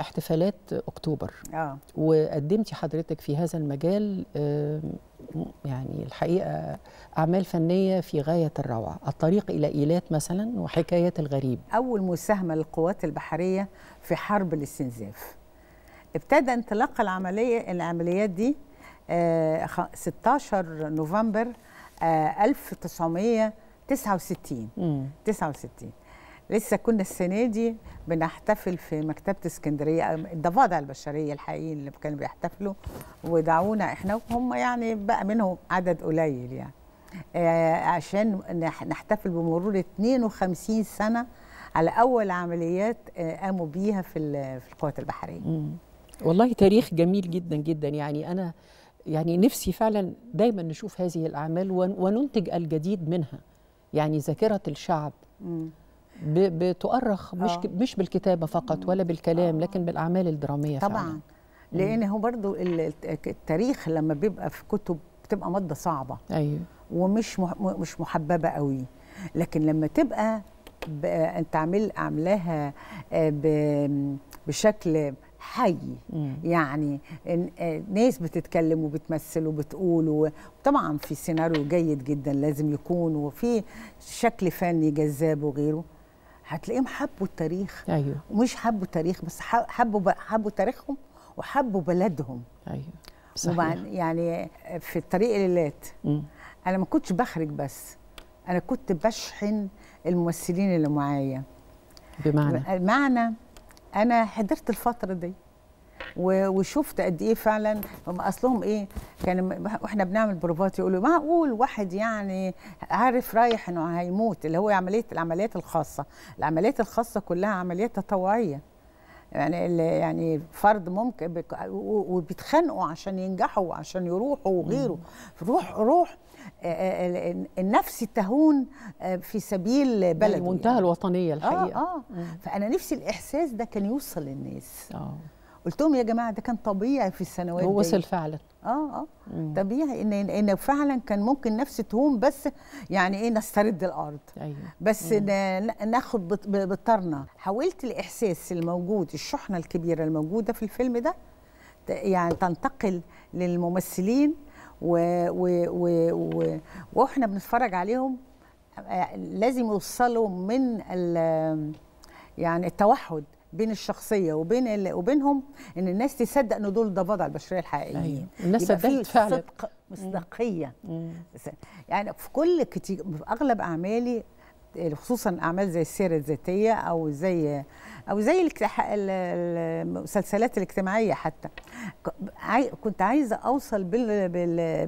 احتفالات اكتوبر آه. وقدمتي إيه حضرتك في هذا المجال يعني الحقيقه اعمال فنيه في غايه الروعه الطريق الى ايلات مثلا وحكايات الغريب اول مساهمه للقوات البحريه في حرب الاستنزاف ابتدى انطلاق العمليه العمليات دي 16 آه، نوفمبر 1969 م. 69 لسه كنا السنه دي بنحتفل في مكتبه اسكندريه الضفادع البشريه الحقيقيين اللي كانوا بيحتفلوا ودعونا احنا وهم يعني بقى منهم عدد قليل يعني آه، عشان نحتفل بمرور 52 سنه على اول عمليات آه، قاموا بيها في في القوات البحريه. والله تاريخ جميل جدا جدا يعني انا يعني نفسي فعلا دايما نشوف هذه الاعمال وننتج الجديد منها يعني ذاكره الشعب. بتؤرخ مش أوه. مش بالكتابه فقط ولا بالكلام آه. لكن بالاعمال الدراميه طبعا فعلا. لان هو برضو التاريخ لما بيبقى في كتب بتبقى ماده صعبه ايوه ومش مش محببه قوي لكن لما تبقى انت عامل عاملاها آه، بشكل حي يعني آه، ناس بتتكلم وبتمثل وبتقول وطبعا في سيناريو جيد جدا لازم يكون وفي شكل فني جذاب وغيره هتلاقيهم حبوا التاريخ ايوه ومش حبوا التاريخ بس حبوا حبوا تاريخهم وحبوا بلدهم ايوه صحيح. وبعد يعني في الطريق الليلات انا ما كنتش بخرج بس انا كنت بشحن الممثلين اللي معايا بمعنى بمعنى انا حضرت الفتره دي وشفت قد ايه فعلا هم اصلهم ايه كان واحنا بنعمل بروفات يقولوا معقول واحد يعني عارف رايح انه هيموت اللي هو عمليه العمليات الخاصه العمليات الخاصه كلها عمليات تطوعيه يعني يعني فرد ممكن وبيتخانقوا عشان ينجحوا وعشان يروحوا وغيره روح روح النفس تهون في سبيل بلد يعني منتهى يعني. الوطنيه الحقيقه آه آه. فانا نفسي الاحساس ده كان يوصل للناس آه. قلت لهم يا جماعه ده كان طبيعي في السنوات هو وصل فعلا اه اه مم. طبيعي ان ان فعلا كان ممكن نفس تهون بس يعني ايه نسترد الارض أيوة. بس ناخد بطرنا حاولت الاحساس الموجود الشحنه الكبيره الموجوده في الفيلم ده يعني تنتقل للممثلين و و و و واحنا بنتفرج عليهم آه، لازم يوصلوا من يعني التوحد بين الشخصيه وبين ال... وبينهم ان الناس تصدق ان دول ضفادع البشريه الحقيقيين أيوة. الناس صدقت فعلا صدق مصداقيه يعني في كل كتير في اغلب اعمالي خصوصا اعمال زي السيره الذاتيه او زي او زي المسلسلات الاجتماعيه حتى كنت عايزه اوصل بال بال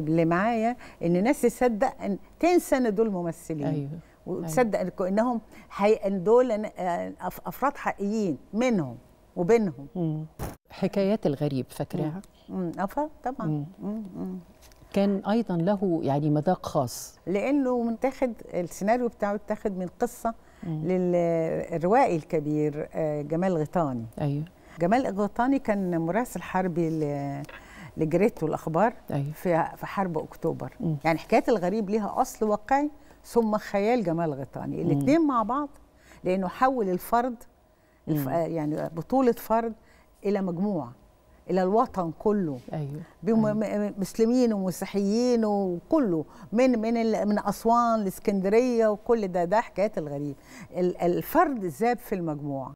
باللي معايا ان الناس تصدق ان تنسى ان دول ممثلين أيوه. أيوة. وتصدق انهم حي... دول آه، افراد حقيقيين منهم وبينهم حكايات الغريب فاكراها؟ افا طبعا مم. مم. كان ايضا له يعني مذاق خاص لانه متاخد السيناريو بتاعه اتاخد من قصه للروائي الكبير آه، جمال غيطاني ايوه جمال غيطاني كان مراسل حربي اللي جريته الاخبار أيوه. في في حرب اكتوبر م. يعني حكايه الغريب ليها اصل واقعي ثم خيال جمال غيطاني الاثنين مع بعض لانه حول الفرد الف... آه، يعني بطوله فرد الى مجموعه الى الوطن كله ايوه بم... أيوه. مسلمين ومسيحيين وكله من من ال... من اسوان لاسكندريه وكل ده ده حكايه الغريب الفرد ذاب في المجموعه